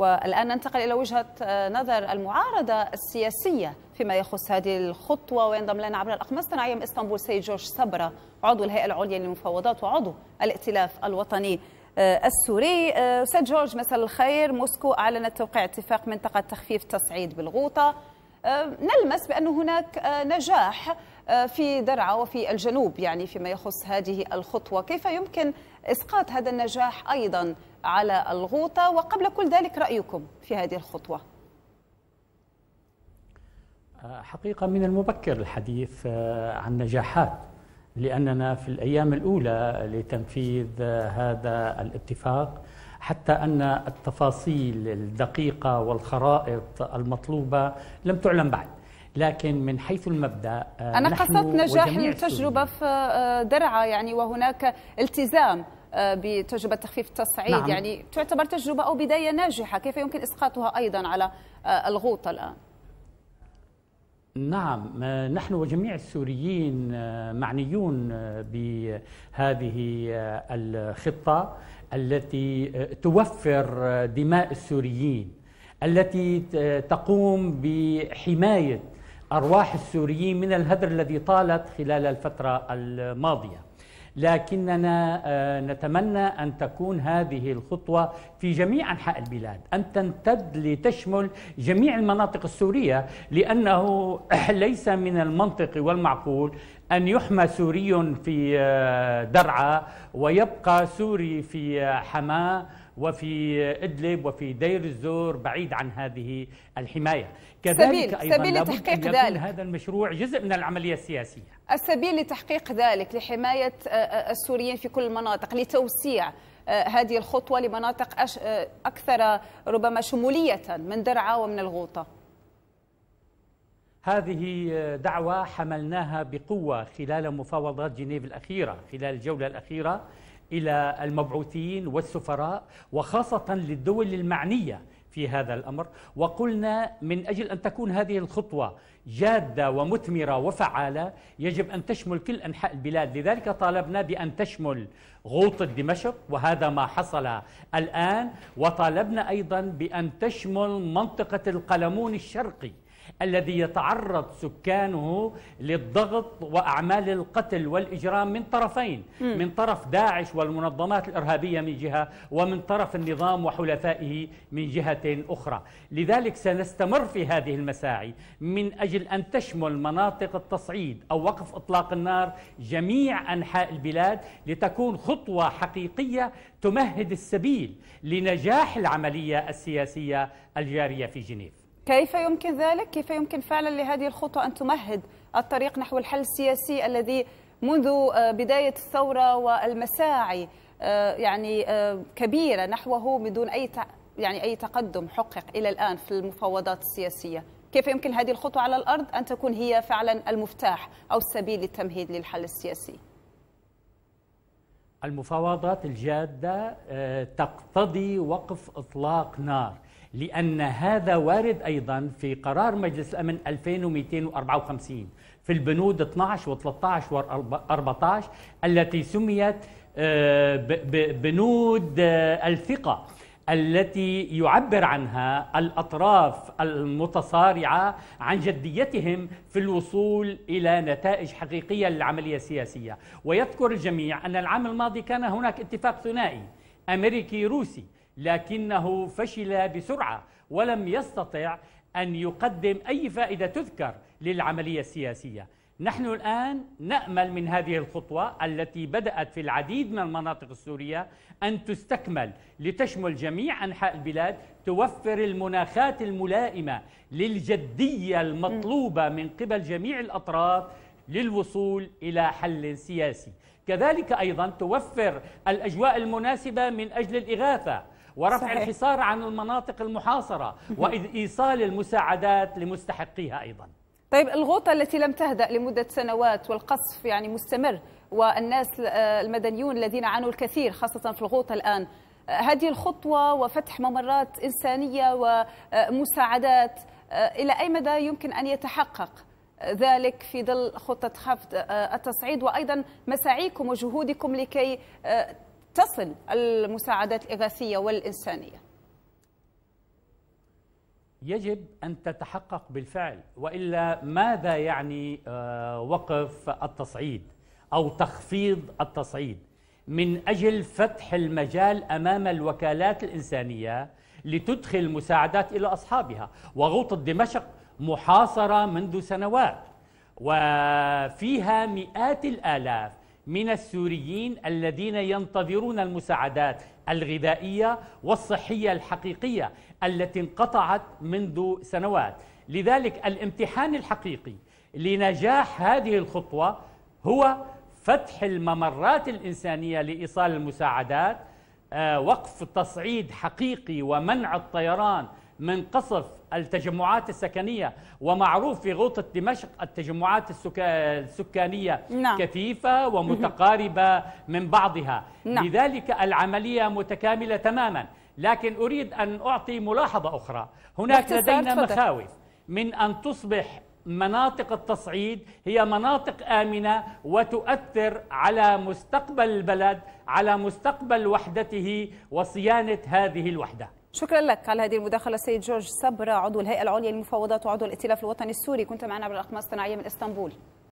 والآن ننتقل إلى وجهة آه، نظر المعارضة السياسية فيما يخص هذه الخطوة وينضم لنا عبر الأقمار الصناعية من إسطنبول سيد جورج صبرة عضو الهيئة العليا للمفاوضات وعضو الائتلاف الوطني آه، السوري آه، أستاذ جورج مساء الخير موسكو أعلنت توقيع اتفاق منطقة تخفيف تصعيد بالغوطة نلمس بأن هناك نجاح آه، في درعا وفي الجنوب يعني فيما يخص هذه الخطوة كيف يمكن إسقاط هذا النجاح أيضا على الغوطة وقبل كل ذلك رأيكم في هذه الخطوة آه، حقيقة من المبكر الحديث آه، عن نجاحات لأننا في الأيام الأولى لتنفيذ هذا الاتفاق حتى أن التفاصيل الدقيقة والخرائط المطلوبة لم تعلم بعد لكن من حيث المبدا آه، انا قصدت نجاح التجربه في آه، درعا يعني وهناك التزام آه، بتجربة تخفيف التصعيد نعم. يعني تعتبر تجربة أو بداية ناجحة كيف يمكن إسقاطها أيضا على الغوطة الآن نعم نحن وجميع السوريين معنيون بهذه الخطة التي توفر دماء السوريين التي تقوم بحماية أرواح السوريين من الهدر الذي طالت خلال الفترة الماضية لكننا آه، نتمنى أن تكون هذه الخطوة في جميع أنحاء البلاد أن تمتد لتشمل جميع المناطق السورية لأنه ليس من المنطق والمعقول أن يحمى سوري في آه، درعا ويبقى سوري في آه، حماه وفي إدلب وفي دير الزور بعيد عن هذه الحماية كذلك سبيل أيضا سبيل لتحقيق أن يكون ذلك هذا المشروع جزء من العملية السياسية السبيل لتحقيق ذلك لحماية آه، آه، السوريين في كل المناطق لتوسيع آه، هذه الخطوة لمناطق أكثر ربما شمولية من درعا ومن الغوطة هذه دعوة حملناها بقوة خلال مفاوضات جنيف الأخيرة خلال الجولة الأخيرة إلى المبعوثين والسفراء وخاصة للدول المعنية في هذا الامر وقلنا من اجل ان تكون هذه الخطوه جاده ومثمره وفعاله يجب ان تشمل كل انحاء البلاد لذلك طالبنا بان تشمل غوطه دمشق وهذا ما حصل الان وطالبنا ايضا بان تشمل منطقه القلمون الشرقي الذي يتعرض سكانه للضغط وأعمال القتل والإجرام من طرفين م. من طرف داعش والمنظمات الإرهابية من جهة ومن طرف النظام وحلفائه من جهة أخرى لذلك سنستمر في هذه المساعي من أجل أن تشمل مناطق التصعيد أو وقف إطلاق النار جميع أنحاء البلاد لتكون خطوة حقيقية تمهد السبيل لنجاح العملية السياسية الجارية في جنيف كيف يمكن ذلك؟ كيف يمكن فعلا لهذه الخطوة أن تمهد الطريق نحو الحل السياسي الذي منذ آه، بداية الثورة والمساعي آه، يعني آه، كبيرة نحوه بدون أي يعني أي تقدم حقق إلى الآن في المفاوضات السياسية كيف يمكن هذه الخطوة على الأرض أن تكون هي فعلا المفتاح أو السبيل للتمهيد للحل السياسي المفاوضات الجادة تقتضي وقف إطلاق نار لأن هذا وارد أيضا في قرار مجلس الأمن 2254 في البنود 12 و13 و14 التي سميت آه، بنود آه، الثقة التي يعبر عنها الاطراف المتصارعه عن جديتهم في الوصول الى نتائج حقيقيه للعمليه السياسيه، ويذكر الجميع ان العام الماضي كان هناك اتفاق ثنائي امريكي روسي لكنه فشل بسرعة ولم يستطع أن يقدم أي فائدة تذكر للعملية السياسية نحن الآن نأمل من هذه الخطوة التي بدأت في العديد من المناطق السورية أن تستكمل لتشمل جميع أنحاء البلاد توفر المناخات الملائمة للجدية المطلوبة من قبل جميع الأطراف للوصول إلى حل سياسي كذلك أيضا توفر الأجواء المناسبة من أجل الإغاثة ورفع صحيح. الحصار عن المناطق المحاصرة وإيصال المساعدات لمستحقيها أيضا طيب الغوطة التي لم تهدأ لمدة سنوات والقصف يعني مستمر والناس آه، المدنيون الذين عانوا الكثير خاصة في الغوطة الآن آه، هذه الخطوة وفتح ممرات إنسانية ومساعدات آه، إلى أي مدى يمكن أن يتحقق ذلك في ظل خطة خفض التصعيد وأيضا مساعيكم وجهودكم لكي تصل المساعدات الإغاثية والإنسانية؟ يجب أن تتحقق بالفعل وإلا ماذا يعني آه، وقف التصعيد أو تخفيض التصعيد من أجل فتح المجال أمام الوكالات الإنسانية لتدخل مساعدات إلى أصحابها وغوطة دمشق محاصرة منذ سنوات وفيها مئات الآلاف من السوريين الذين ينتظرون المساعدات الغذائيه والصحيه الحقيقيه التي انقطعت منذ سنوات لذلك الامتحان الحقيقي لنجاح هذه الخطوه هو فتح الممرات الانسانيه لايصال المساعدات آه، وقف تصعيد حقيقي ومنع الطيران من قصف التجمعات السكنية ومعروف في غوطة دمشق التجمعات السكا... السكانية نعم. كثيفة ومتقاربة من بعضها نعم. لذلك العملية متكاملة تماما لكن أريد أن أعطي ملاحظة أخرى هناك لدينا مخاوف من أن تصبح مناطق التصعيد هي مناطق آمنة وتؤثر على مستقبل البلد على مستقبل وحدته وصيانة هذه الوحدة شكرا لك على هذه المداخلة السيد جورج صبرا عضو الهيئة العليا للمفاوضات وعضو الائتلاف الوطني السوري كنت معنا الأقمار الصناعية من اسطنبول